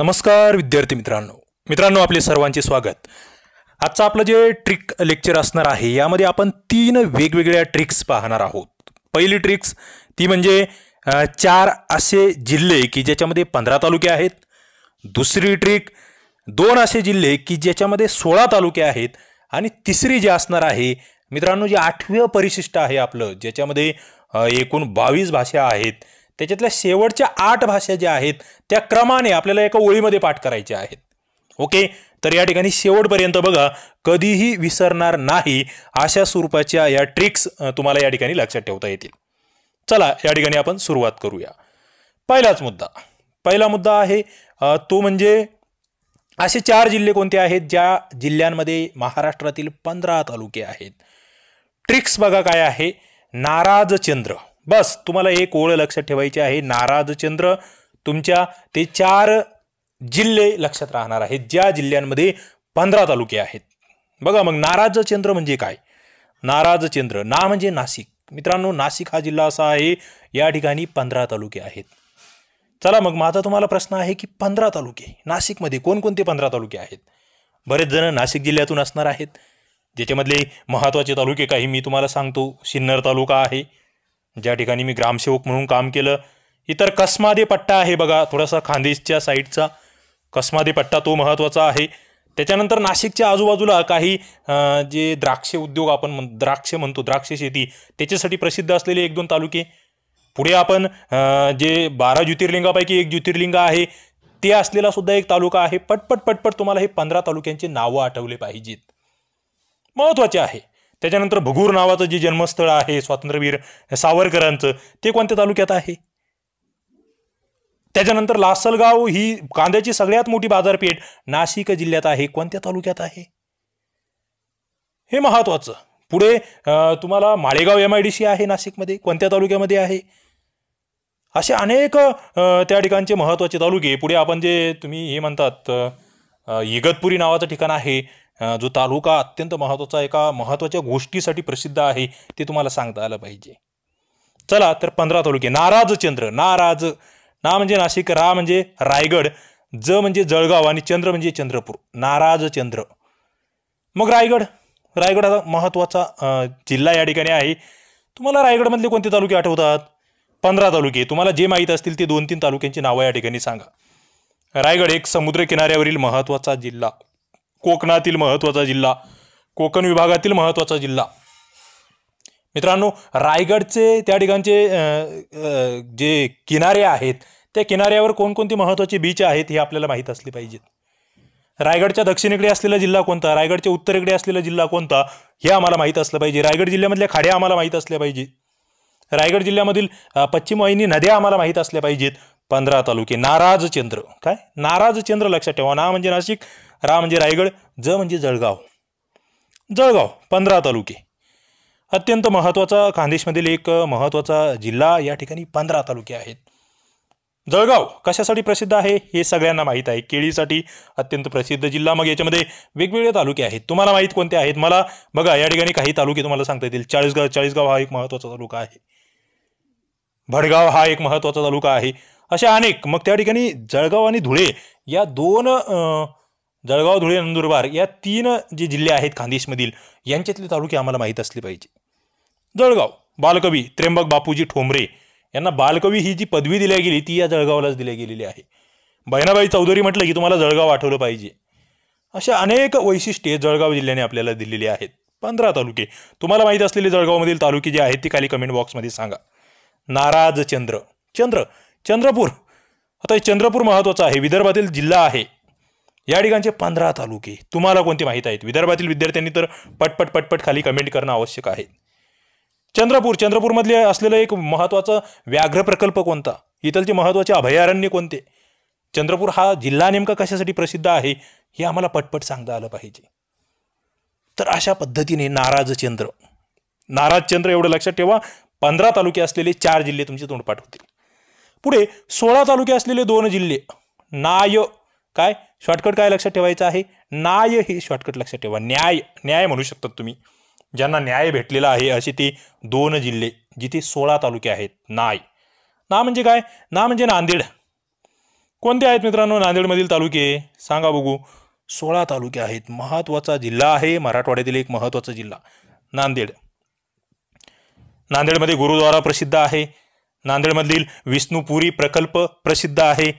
नमस्कार विद्यार्थी मित्रांनो मित्रांनो आपले सर्वांचे स्वागत आजचं आपलं जे ट्रिक लेक्चर असणार आहे यामध्ये आपण तीन वेगवेगळ्या ट्रिक्स पाहणार आहोत पहिली ट्रिक्स ती म्हणजे चार असे जिल्हे की ज्याच्यामध्ये पंधरा तालुके आहेत दुसरी ट्रिक दोन असे जिल्हे की ज्याच्यामध्ये सोळा तालुके आहेत आणि तिसरी जी असणार आहे मित्रांनो जे आठवं परिशिष्ट आहे आपलं ज्याच्यामध्ये एकूण बावीस भाषा आहेत त्याच्यातल्या शेवटच्या आठ भाषा ज्या आहेत त्या क्रमाने आपल्याला एका ओळीमध्ये पाठ करायच्या आहेत ओके तर या ठिकाणी शेवटपर्यंत बघा कधीही विसरणार नाही अशा स्वरूपाच्या या ट्रिक्स तुम्हाला या ठिकाणी लक्षात ठेवता येतील चला या ठिकाणी आपण सुरुवात करूया पहिलाच मुद्दा पहिला मुद्दा आहे तो म्हणजे असे चार जिल्हे कोणते आहेत ज्या जिल्ह्यांमध्ये महाराष्ट्रातील पंधरा तालुके आहेत ट्रिक्स बघा काय आहे नाराज चंद्र बस तुम्हाला एक ओळ लक्षात ठेवायची आहे नाराजचंद्र तुमच्या ते चार जिल्हे लक्षात राहणार आहेत ज्या जिल्ह्यांमध्ये पंधरा तालुके आहेत बघा मग नाराजचंद्र म्हणजे काय नाराजचंद्र ना म्हणजे नाशिक मित्रांनो नाशिक हा जिल्हा असा आहे या ठिकाणी पंधरा तालुके आहेत चला मग माझा तुम्हाला प्रश्न आहे की पंधरा तालुके नाशिकमध्ये कोणकोणते पंधरा तालुके आहेत बरेच जण नाशिक जिल्ह्यातून असणार आहेत ज्याच्यामधले महत्त्वाचे तालुके काही मी तुम्हाला सांगतो सिन्नर तालुका आहे ज्या ठिकाणी मी ग्रामसेवक म्हणून काम केलं इतर कसमादे पट्टा आहे बघा थोडासा खानदेशच्या साईडचा कसमादे पट्टा तो महत्त्वाचा आहे त्याच्यानंतर नाशिकच्या आजूबाजूला काही जे द्राक्ष उद्योग आपण म्हण द्राक्ष म्हणतो द्राक्ष शेती त्याच्यासाठी प्रसिद्ध असलेले एक दोन तालुके पुढे आपण जे बारा ज्योतिर्लिंगापैकी एक ज्योतिर्लिंग आहे ते असलेला सुद्धा एक तालुका आहे पटपट पटपट तुम्हाला हे पंधरा तालुक्यांची नावं आठवले पाहिजेत महत्त्वाचे आहे त्याच्यानंतर भगूर नावाचं जे जन्मस्थळ आहे स्वातंत्र्यवीर सावरकरांचं ते कोणत्या तालुक्यात आहे त्याच्यानंतर लासलगाव ही कांद्याची सगळ्यात मोठी बाजारपेठ नाशिक जिल्ह्यात आहे कोणत्या तालुक्यात आहे हे महत्वाचं पुढे तुम्हाला Malegaon M I D C आहे नाशिकमध्ये कोणत्या तालुक्यामध्ये आहे असे अनेक त्या ठिकाणचे महत्त्वाचे तालुके पुढे आपण जे तुम्ही हे म्हणतात इगतपुरी नावाचं ठिकाण आहे जो तालुका अत्यंत महत्त्वाचा एका महत्त्वाच्या गोष्टीसाठी प्रसिद्ध आहे ते तुम्हाला सांगता आलं पाहिजे चला तर पंधरा तालुके नाराजचंद्र नाराज ना म्हणजे नाशिक रा म्हणजे रायगड ज म्हणजे जळगाव आणि चंद्र म्हणजे चंद्रपूर नाराजचंद्र मग रायगड रायगड हा महत्त्वाचा जिल्हा या ठिकाणी आहे तुम्हाला रायगडमधले कोणते तालुके आठवतात पंधरा तालुके तुम्हाला जे माहीत असतील ते दोन तीन तालुक्यांची नावं या ठिकाणी सांगा रायगड एक समुद्र किनाऱ्यावरील महत्त्वाचा जिल्हा कोकणातील महत्त्वाचा जिल्हा कोकण विभागातील महत्त्वाचा जिल्हा मित्रांनो रायगडचे त्या ठिकाणचे जे किनारे आहेत त्या किनाऱ्यावर कोणकोणती महत्त्वाची बीच आहेत हे आपल्याला माहीत असले पाहिजेत रायगडच्या दक्षिणेकडे असलेला जिल्हा कोणता रायगडच्या उत्तरेकडे असलेला जिल्हा कोणता हे आम्हाला माहीत असलं पाहिजे रायगड जिल्ह्यामधल्या खाड्या आम्हाला माहीत असल्या पाहिजे रायगड जिल्ह्यामधील पश्चिम वाहिनी नद्या आम्हाला माहीत असल्या पाहिजेत पंधरा तालुके नाराज चंद्र काय नाराज चंद्र लक्षात ठेवा ना म्हणजे नाशिक रा म्हणजे रायगड ज म्हणजे जळगाव जळगाव पंधरा तालुके अत्यंत महत्त्वाचा खानदेशमधील एक महत्त्वाचा जिल्हा या ठिकाणी पंधरा तालुके आहेत जळगाव कशासाठी प्रसिद्ध आहे हे सगळ्यांना माहीत आहे केळीसाठी अत्यंत प्रसिद्ध जिल्हा मग याच्यामध्ये वेगवेगळे तालुके आहेत तुम्हाला माहीत कोणते आहेत मला बघा या ठिकाणी काही तालुके तुम्हाला सांगता येतील चाळीसगाव चाळीसगाव हा एक महत्त्वाचा तालुका आहे भडगाव हा एक महत्त्वाचा तालुका आहे अशा अनेक मग त्या ठिकाणी जळगाव आणि धुळे या दोन जळगाव धुळे नंदुरबार या तीन जे जिल्हे आहेत खान्देशमधील यांच्यातले तालुके आम्हाला माहीत असले पाहिजे जळगाव बालकवी त्र्यंबक बापूजी ठोंबरे यांना बालकवी ही जी पदवी दिली गेली ती या जळगावलाच दिली गेलेली आहे बहिणाबाई चौधरी म्हटलं की तुम्हाला जळगाव आठवलं पाहिजे अशा अनेक वैशिष्ट्ये जळगाव जिल्ह्याने आपल्याला दिलेली आहेत पंधरा तालुके तुम्हाला माहीत असलेले जळगावमधील तालुके जे आहेत ते खाली कमेंट बॉक्समध्ये सांगा नाराज चंद्र चंद्र चंद्रपूर आता हे चंद्रपूर महत्त्वाचं आहे विदर्भातील जिल्हा आहे या ठिकाणचे पंधरा तालुके तुम्हाला कोणते माहीत आहेत विदर्भातील विद्यार्थ्यांनी तर पटपट पटपट खाली कमेंट करणं आवश्यक आहे चंद्रपूर चंद्रपूरमधले असलेलं एक महत्त्वाचं व्याघ्र प्रकल्प कोणता इथलचे महत्त्वाचे अभयारण्य कोणते चंद्रपूर हा जिल्हा नेमका कशासाठी प्रसिद्ध आहे हे आम्हाला पटपट सांगता आलं पाहिजे तर अशा पद्धतीने नाराज चंद्र नाराज चंद्र एवढं लक्षात ठेवा पंधरा तालुके असलेले चार जिल्हे तुमचे तोंडपाठ होतील पुढे सोळा तालुके असलेले दोन जिल्हे नाय काय शॉर्टकट काय लक्षात ठेवायचं आहे नाय हे शॉर्टकट लक्षात ठेवा न्याय न्याय म्हणू शकतात तुम्ही ज्यांना न्याय भेटलेला आहे असे ते दोन जिल्हे जिथे सोळा तालुके आहेत नाय ना म्हणजे काय ना म्हणजे नांदेड कोणते आहेत मित्रांनो नांदेडमधील तालुके सांगा बघू सोळा तालुके आहेत महत्त्वाचा जिल्हा आहे मराठवाड्यातील एक महत्त्वाचा जिल्हा नांदेड नांदेडमध्ये गुरुद्वारा प्रसिद्ध आहे नांदेडमधील विष्णुपुरी प्रकल्प प्रसिद्ध आहे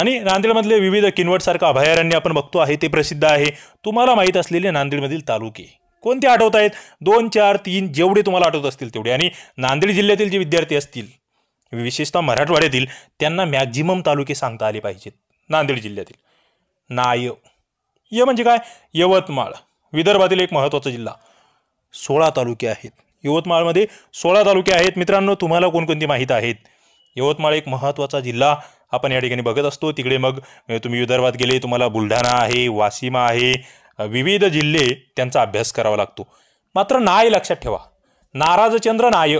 आणि नांदेडमधले विविध किनवटसारखं अभयारण्य आपण बघतो आहे ते प्रसिद्ध आहे तुम्हाला माहीत असलेले नांदेडमधील तालुके कोणते आठवत आहेत दोन चार तीन जेवढे तुम्हाला आठवत असतील तेवढे आणि नांदेड जिल्ह्यातील जे विद्यार्थी असतील विशेषतः मराठवाड्यातील त्यांना मॅक्झिमम तालुके सांगता आले पाहिजेत नांदेड जिल्ह्यातील नाय य म्हणजे काय यवतमाळ विदर्भातील एक महत्त्वाचा जिल्हा सोळा तालुके आहेत यवतमाळमध्ये सोळा तालुके आहेत मित्रांनो तुम्हाला कोणकोणती माहीत आहेत यवतमाळ एक महत्त्वाचा जिल्हा आपण या ठिकाणी बघत असतो तिकडे मग तुम्ही विदर्भात गेले तुम्हाला बुलढाणा आहे वाशिमा आहे विविध जिल्हे त्यांचा अभ्यास करावा लागतो मात्र नाय लक्षात ठेवा नाराजचंद्र नाय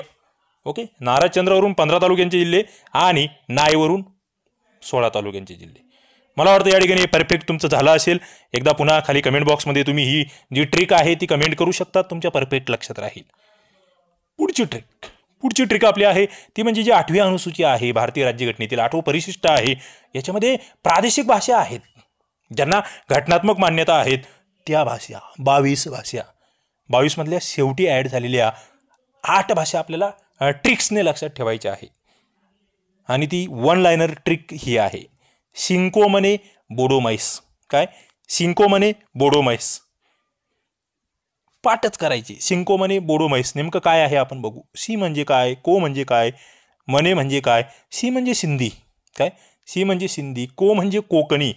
ओके नाराजचंद्रवरून पंधरा तालुक्यांचे जिल्हे आणि नायवरून सोळा तालुक्यांचे जिल्हे मला वाटतं या ठिकाणी परफेक्ट तुमचं झालं असेल एकदा पुन्हा खाली कमेंट बॉक्समध्ये तुम्ही ही जी ट्रिक आहे ती कमेंट करू शकता तुमच्या परफेक्ट लक्षात राहील पुढची ट्रिक पुढची ट्रिक आपली आहे ती म्हणजे जी आठवी अनुसूची आहे भारतीय राज्यघटनेतील आठवं परिशिष्ट आहे याच्यामध्ये प्रादेशिक भाषा आहेत ज्यांना घटनात्मक मान्यता आहेत त्या भाषा बावीस भाषा बावीसमधल्या शेवटी ॲड झालेल्या आठ भाषा आपल्याला ट्रिक्सने लक्षात ठेवायच्या आहे आणि ती वन लायनर ट्रिक ही आहे सिंको म्हणे बोडोमाईस काय सिंको म्हणे बोडोमाईस पाठच करायचे सिंको मने बोडो म्हैस नेमकं काय आहे आपण बघू सी म्हणजे काय को म्हणजे काय मने म्हणजे काय सी म्हणजे सिंधी काय सी म्हणजे सिंधी को म्हणजे कोकणी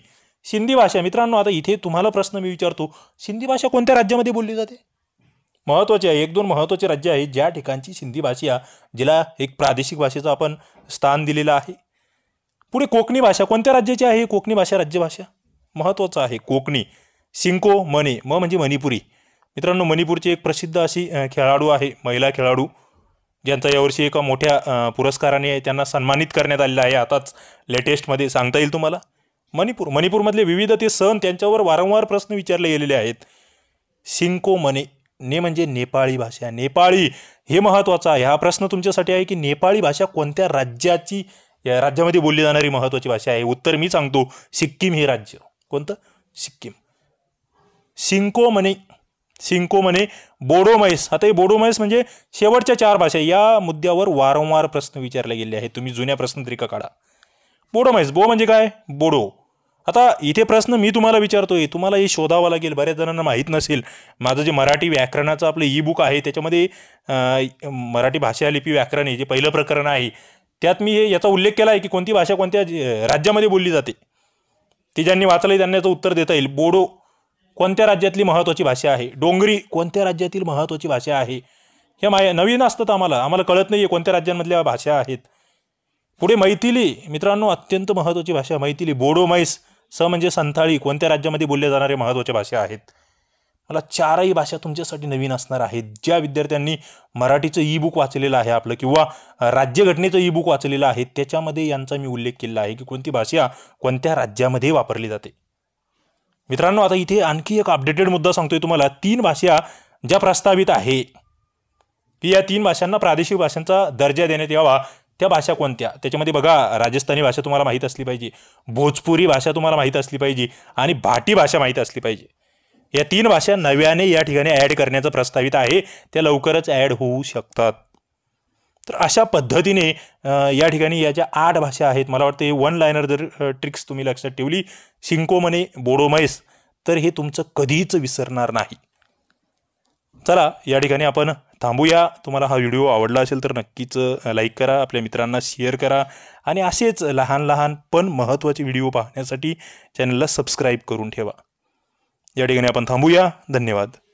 सिंधी भाषा मित्रांनो आता इथे तुम्हाला प्रश्न मी विचारतो सिंधी भाषा कोणत्या राज्यामध्ये बोलली जाते महत्त्वाचे आहे एक दोन महत्त्वाचे राज्य आहे ज्या ठिकाणची सिंधी भाषा जिला एक प्रादेशिक भाषेचं आपण स्थान दिलेलं आहे पुढे कोकणी भाषा कोणत्या राज्याची आहे कोकणी भाषा राज्यभाषा महत्त्वाचं आहे कोकणी सिंको मने म म्हणजे मणिपुरी मित्रांनो मणिपूरची एक प्रसिद्ध अशी खेळाडू आहे महिला खेळाडू ज्यांचा यावर्षी एका मोठ्या पुरस्काराने त्यांना सन्मानित करण्यात आलेला आहे आताच लेटेस्टमध्ये सांगता येईल तुम्हाला मणिपूर मणिपूरमधले विविध ते सण त्यांच्यावर वारंवार प्रश्न विचारले गेलेले आहेत सिंको मने ने म्हणजे नेपाळी भाषा नेपाळी हे महत्त्वाचं आहे हा प्रश्न तुमच्यासाठी आहे की नेपाळी भाषा कोणत्या राज्याची या राज्यामध्ये बोलली जाणारी महत्त्वाची भाषा आहे उत्तर मी सांगतो सिक्कीम हे राज्य कोणतं सिक्कीम सिंको मने सिंको म्हणे बोडो आता हे बोडो म्हणजे शेवटच्या चार भाषा या मुद्द्यावर वारंवार प्रश्न विचारले गेले आहेत तुम्ही जुन्या प्रश्नपत्रिका काढा बोडो बो म्हणजे काय बोडो आता इथे प्रश्न मी तुम्हाला विचारतोय तुम्हाला हे शोधावं लागेल बऱ्याच जणांना माहीत नसेल माझं जे मराठी व्याकरणाचं आपलं ई बुक आहे त्याच्यामध्ये मराठी भाषा लिपी व्याकरण हे जे पहिलं प्रकरण आहे त्यात मी हे याचा उल्लेख केला आहे की कोणती भाषा कोणत्या राज्यामध्ये बोलली जाते ते ज्यांनी वाचलं आहे त्यांना याचं उत्तर देता येईल बोडो कोणत्या राज्यातली महत्त्वाची भाषा आहे डोंगरी कोणत्या राज्यातील महत्त्वाची भाषा आहे हे माय नवीन असतात आम्हाला आम्हाला कळत नाही आहे कोणत्या राज्यांमधल्या भाषा आहेत पुढे मैथिली मित्रांनो अत्यंत महत्त्वाची भाषा मैथिली बोडो स म्हणजे संथाळी कोणत्या राज्यामध्ये बोलल्या जाणाऱ्या महत्त्वाच्या भाषा आहेत मला चारही भाषा तुमच्यासाठी नवीन असणार आहेत ज्या विद्यार्थ्यांनी मराठीचं ई बुक वाचलेलं आहे आपलं किंवा राज्यघटनेचं ई बुक वाचलेलं आहे त्याच्यामध्ये यांचा मी उल्लेख केला आहे की कोणती भाषा कोणत्या राज्यामध्ये वापरली जाते मित्रांनो आता इथे आणखी एक अपडेटेड मुद्दा सांगतोय तुम्हाला तीन भाषा ज्या प्रस्तावित आहे की या तीन भाषांना प्रादेशिक भाषांचा दर्जा देण्यात यावा त्या भाषा कोणत्या त्याच्यामध्ये बघा राजस्थानी भाषा तुम्हाला माहीत असली पाहिजे भोजपुरी भाषा तुम्हाला माहीत असली पाहिजे आणि भाटी भाषा माहीत असली पाहिजे या तीन भाषा नव्याने या ठिकाणी ॲड करण्याचं प्रस्तावित आहे त्या लवकरच ॲड होऊ शकतात तर अशा पद्धतीने या ठिकाणी या ज्या आठ भाषा आहेत मला वाटतं हे वन लायनर जर ट्रिक्स तुम्ही लक्षात ठेवली शिंको म्हणे बोडो तर हे तुमचं कधीच विसरणार नाही चला या ठिकाणी आपण थांबूया तुम्हाला हा व्हिडिओ आवडला असेल तर नक्कीच लाईक करा आपल्या मित्रांना शेअर करा आणि असेच लहान लहान पण महत्त्वाचे व्हिडिओ पाहण्यासाठी चॅनलला सबस्क्राईब करून ठेवा या ठिकाणी आपण थांबूया धन्यवाद